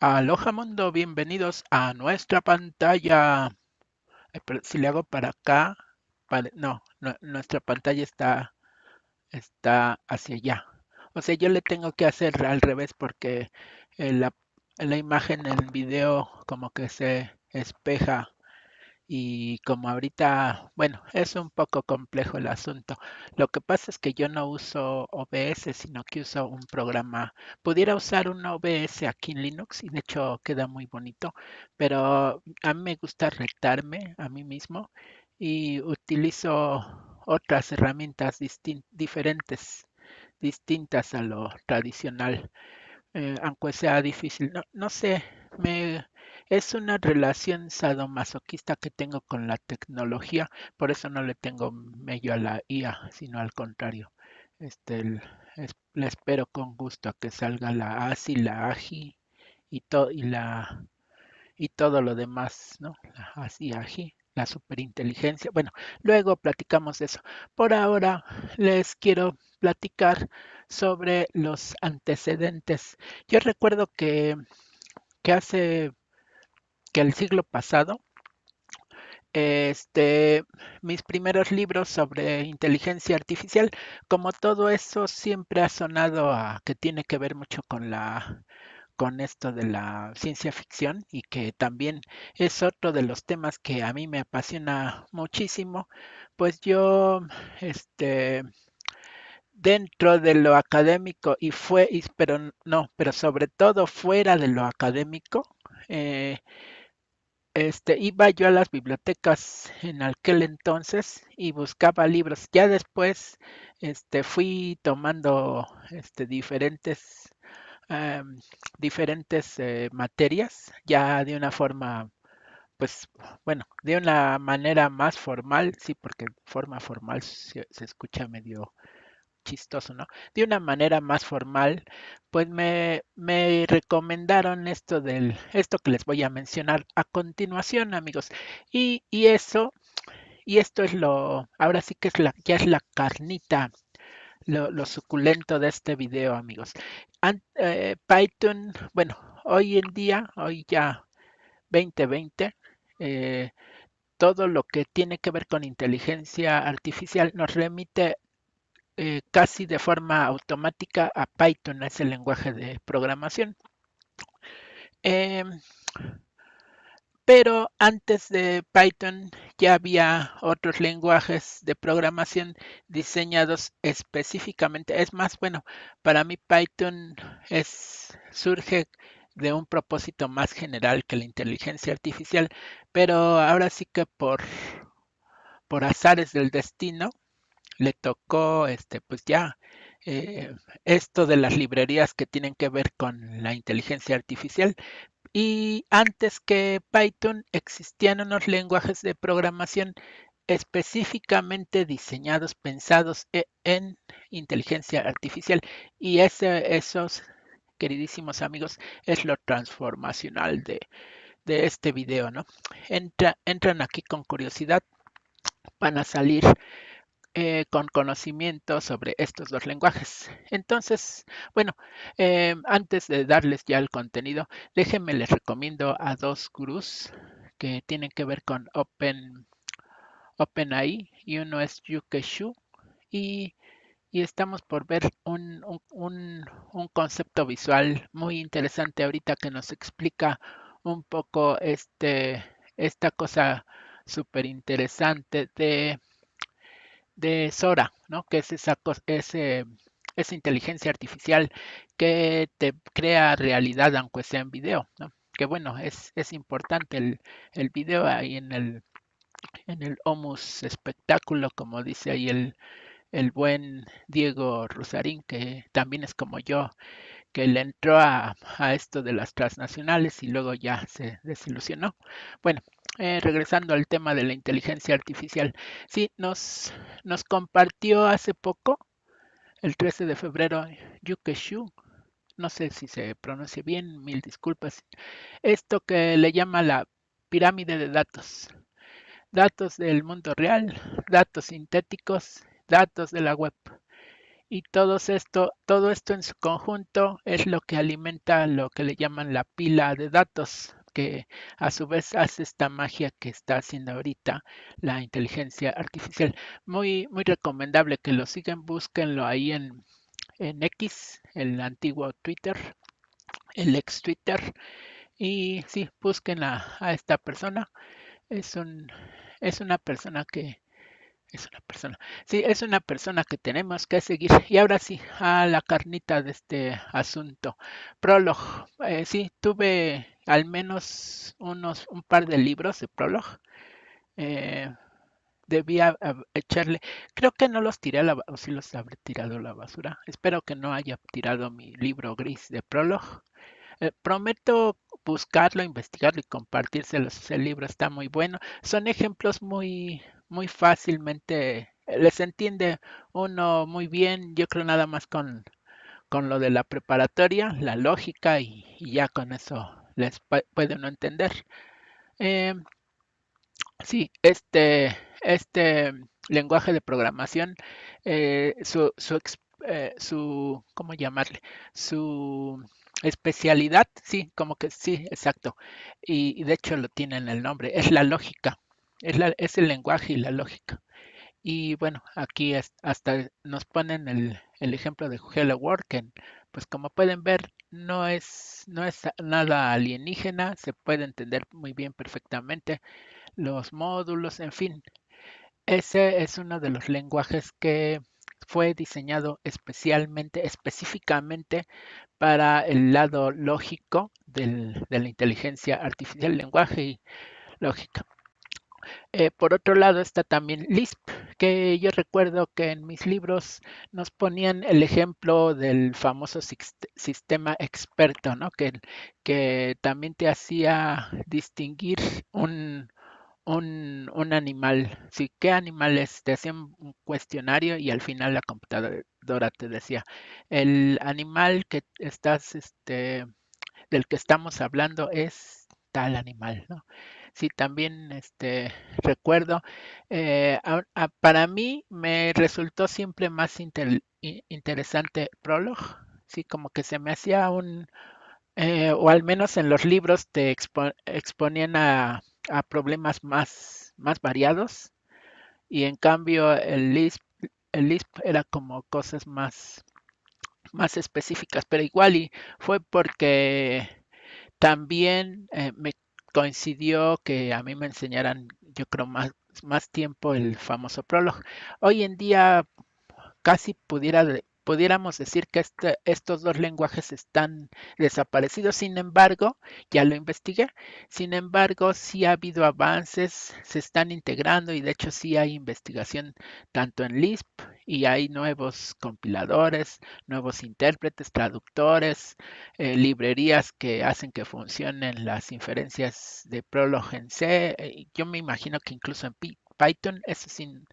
Aloha mundo, bienvenidos a nuestra pantalla. Si le hago para acá, no, nuestra pantalla está, está hacia allá. O sea, yo le tengo que hacer al revés porque la, la imagen el video como que se espeja y como ahorita, bueno, es un poco complejo el asunto. Lo que pasa es que yo no uso OBS, sino que uso un programa. Pudiera usar un OBS aquí en Linux y de hecho queda muy bonito, pero a mí me gusta rectarme a mí mismo y utilizo otras herramientas diferentes, distintas a lo tradicional, eh, aunque sea difícil. no sé, me es una relación sadomasoquista que tengo con la tecnología, por eso no le tengo medio a la IA, sino al contrario. Este, le espero con gusto a que salga la ASI, la AGI y, y, la, y todo lo demás, ¿no? La ASI, AGI, la superinteligencia. Bueno, luego platicamos eso. Por ahora les quiero platicar sobre los antecedentes. Yo recuerdo que que hace que el siglo pasado, este, mis primeros libros sobre inteligencia artificial, como todo eso siempre ha sonado a que tiene que ver mucho con la con esto de la ciencia ficción y que también es otro de los temas que a mí me apasiona muchísimo, pues yo este dentro de lo académico y fue, pero no, pero sobre todo fuera de lo académico, eh, este, iba yo a las bibliotecas en aquel entonces y buscaba libros. Ya después este, fui tomando este, diferentes, em, diferentes eh, materias, ya de una forma, pues bueno, de una manera más formal, sí, porque forma formal se escucha medio chistoso, ¿no? De una manera más formal, pues me, me recomendaron esto del, esto que les voy a mencionar a continuación, amigos. Y, y eso, y esto es lo, ahora sí que es la, ya es la carnita, lo, lo suculento de este video, amigos. Eh, Python, bueno, hoy en día, hoy ya 2020, eh, todo lo que tiene que ver con inteligencia artificial nos remite eh, casi de forma automática a Python, es el lenguaje de programación. Em, pero antes de Python ya había otros lenguajes de programación diseñados específicamente. Es más, bueno, para mí Python es, surge de un propósito más general que la inteligencia artificial, pero ahora sí que por, por azares del destino, le tocó, este, pues ya, eh, esto de las librerías que tienen que ver con la inteligencia artificial. Y antes que Python existían unos lenguajes de programación específicamente diseñados, pensados e, en inteligencia artificial. Y ese, esos, queridísimos amigos, es lo transformacional de, este video, ¿no? Entra, entran aquí con curiosidad, van a salir eh, con conocimiento sobre estos dos lenguajes. Entonces, bueno, eh, antes de darles ya el contenido, déjenme les recomiendo a dos gurús que tienen que ver con Open, OpenAI y uno es Yuke y, estamos por ver un, un concepto visual muy interesante ahorita que nos explica un poco este, esta cosa súper interesante de de Sora, ¿no? Que es esa, ese, esa inteligencia artificial que te crea realidad aunque sea en video, ¿no? Que bueno, es, es importante el, video ahí en el, en el Homus espectáculo, como dice ahí el, el buen Diego Rusarín, que también es como yo, que le entró a, esto de las transnacionales y luego ya se desilusionó. Bueno, eh, regresando al tema de la inteligencia artificial, sí, nos, nos compartió hace poco, el 13 de febrero, Yukeshu, no sé si se pronuncia bien, mil disculpas, esto que le llama la pirámide de datos. Datos del mundo real, datos sintéticos, datos de la web. Y todo esto, todo esto en su conjunto es lo que alimenta lo que le llaman la pila de datos, que a su vez hace esta magia que está haciendo ahorita la inteligencia artificial. Muy, muy recomendable que lo sigan, búsquenlo ahí en, en X, el antiguo Twitter, el ex Twitter. Y sí, busquen a, a esta persona. Es, un, es una persona que es una persona. Sí, es una persona que tenemos que seguir. Y ahora sí, a la carnita de este asunto. prólogo eh, sí, tuve al menos unos, un par de libros de Prolog. Eh, debía echarle, creo que no los tiré a la basura, si los habré tirado a la basura. Espero que no haya tirado mi libro gris de prólogo eh, prometo buscarlo, investigarlo y compartírselos. El libro está muy bueno. Son ejemplos muy muy fácilmente, les entiende uno muy bien, yo creo nada más con, con lo de la preparatoria, la lógica y, ya con eso les puede uno entender. Eh, sí, este, este lenguaje de programación, eh, su, su, eh, su, ¿cómo llamarle? Su especialidad, sí, como que sí, exacto. Y, y, de hecho lo tiene en el nombre, es la lógica es, el lenguaje y la lógica. Y bueno, aquí hasta nos ponen el, ejemplo de Hello World, pues como pueden ver, no es, no es nada alienígena, se puede entender muy bien perfectamente los módulos, en fin. Ese es uno de los lenguajes que fue diseñado especialmente, específicamente para el lado lógico de la inteligencia artificial, lenguaje y lógica. Eh, por otro lado está también Lisp, que yo recuerdo que en mis libros nos ponían el ejemplo del famoso sistema experto, ¿no? que, que también te hacía distinguir un, animal, sí, ¿qué animal es? Te hacían un cuestionario y al final la computadora te decía, el animal que estás, este, del que estamos hablando es al animal, ¿no? Sí, también este, recuerdo, eh, para mí me resultó siempre más interesante Prolog, sí, como que se me hacía un, eh, o al menos en los libros te exponían a, problemas más, más variados, y en cambio el Lisp, el era como cosas más, más específicas, pero igual y fue porque también eh, me coincidió que a mí me enseñaran, yo creo, más, más tiempo el famoso prólogo. Hoy en día casi pudiera pudiéramos decir que este, estos dos lenguajes están desaparecidos. Sin embargo, ya lo investigué, sin embargo, sí ha habido avances, se están integrando y de hecho sí hay investigación tanto en Lisp y hay nuevos compiladores, nuevos intérpretes, traductores, eh, librerías que hacen que funcionen las inferencias de Prolog en C. Eh, yo me imagino que incluso en Python, eso sin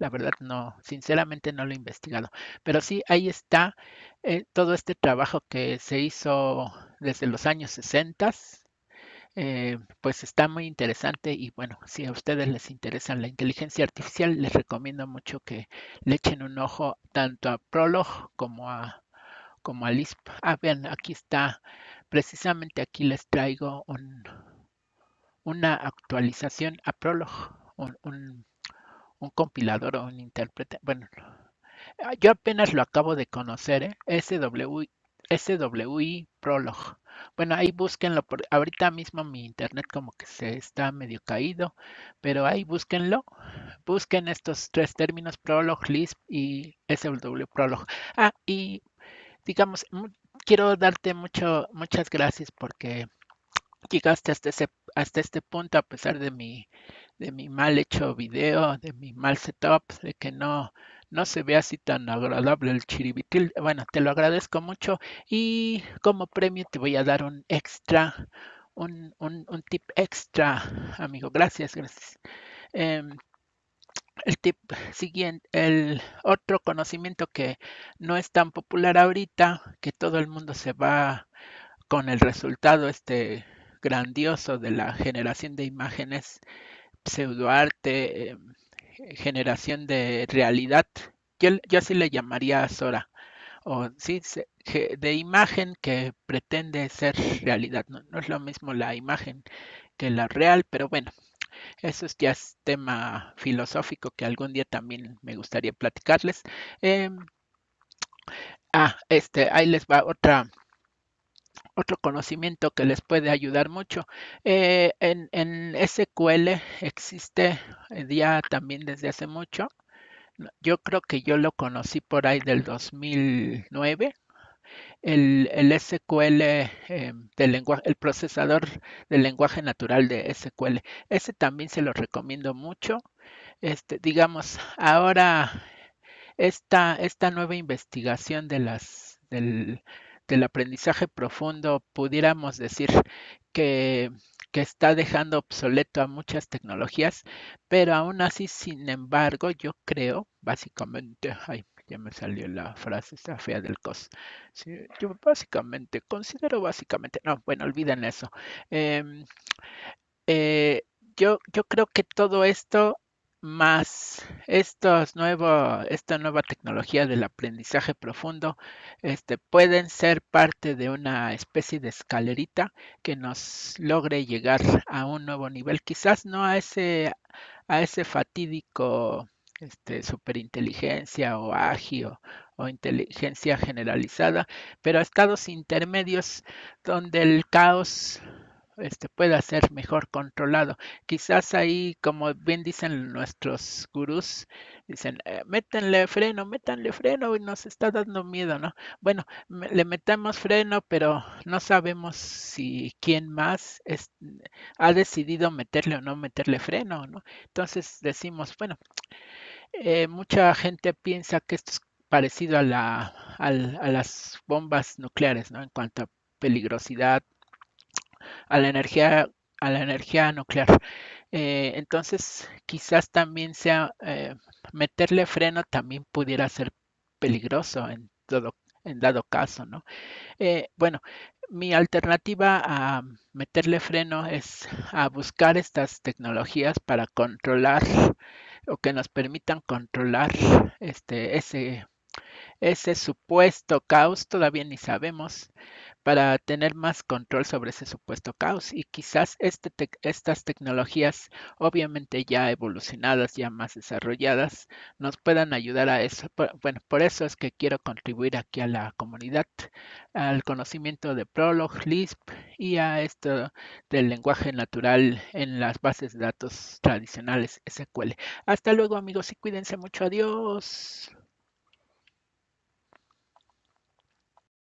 la verdad no, sinceramente no lo he investigado. Pero sí, ahí está eh, todo este trabajo que se hizo desde los años 60. Eh, pues está muy interesante y bueno, si a ustedes les interesa la inteligencia artificial, les recomiendo mucho que le echen un ojo tanto a Prolog como a, como Lisp. Ah, vean, aquí está, precisamente aquí les traigo un, una actualización a Prolog, un, un compilador o un intérprete. Bueno, ah, yo apenas lo acabo de conocer, ¿eh? SWI Prolog. Bueno, ahí búsquenlo. Por, ahorita mismo mi internet como que se está medio caído, pero ahí búsquenlo. Busquen estos tres términos, Prolog, Lisp y SWI Prolog. Ah, y digamos, quiero darte mucho, muchas gracias porque llegaste hasta, ese, hasta este punto a pesar de mi de mi mal hecho video, de mi mal setup, de que no, no se ve así tan agradable el chiribitil. Bueno, te lo agradezco mucho y como premio te voy a dar un extra, un, tip extra, amigo. Gracias, gracias. Em, el tip siguiente, el otro conocimiento que no es tan popular ahorita, que todo el mundo se va con el resultado este grandioso de la generación de imágenes pseudoarte, eh, generación de realidad. Yo, yo así le llamaría Sora. O sí, de imagen que pretende ser realidad. No, es lo mismo la imagen que la real, pero bueno, eso es ya es tema filosófico que algún día también me gustaría platicarles. Em, ah, este, ahí les va otra otro conocimiento que mm. les puede ayudar mucho. Eh, en, SQL existe eh, ya también desde hace mucho. Yo creo que yo lo conocí por ahí del 2009. El, SQL eh, del lenguaje, el procesador del lenguaje natural de SQL. Ese también se lo recomiendo mucho. Este, digamos, ahora esta, esta nueva investigación de las del del aprendizaje profundo, pudiéramos decir que, está dejando obsoleto a muchas tecnologías, pero aún así, sin embargo, yo creo, básicamente, ay, ya me salió la frase está fea del cos. yo básicamente, considero básicamente, no, bueno, olviden eso. Em, eh, yo, yo creo que todo esto más estos nuevo, esta nueva tecnología del aprendizaje profundo este, pueden ser parte de una especie de escalerita que nos logre llegar a un nuevo nivel, quizás no a ese, a ese fatídico este, superinteligencia o agio o inteligencia generalizada, pero a estados intermedios donde el caos este, pueda ser mejor controlado. Quizás ahí, como bien dicen nuestros gurús, dicen, eh, métanle freno, métanle freno, y nos está dando miedo, ¿no? Bueno, le metemos freno, pero no sabemos si quién más ha decidido meterle o no meterle freno, ¿no? Entonces decimos, bueno, eh, mucha gente piensa que esto es parecido a, la, a las bombas nucleares, ¿no? En cuanto a peligrosidad, a la energía, a la energía nuclear. Eh, entonces, quizás también sea eh, meterle freno también pudiera ser peligroso en todo en dado caso, ¿no? Eh, bueno, mi alternativa a meterle freno es a buscar estas tecnologías para controlar o que nos permitan controlar este ese ese supuesto caos todavía ni sabemos para tener más control sobre ese supuesto caos y quizás este estas tecnologías obviamente ya evolucionadas, ya más desarrolladas, nos puedan ayudar a eso. bueno, por eso es que quiero contribuir aquí a la comunidad, al conocimiento de Prolog, Lisp y a esto del lenguaje natural en las bases de datos tradicionales SQL. Hasta luego amigos y cuídense mucho. Adiós.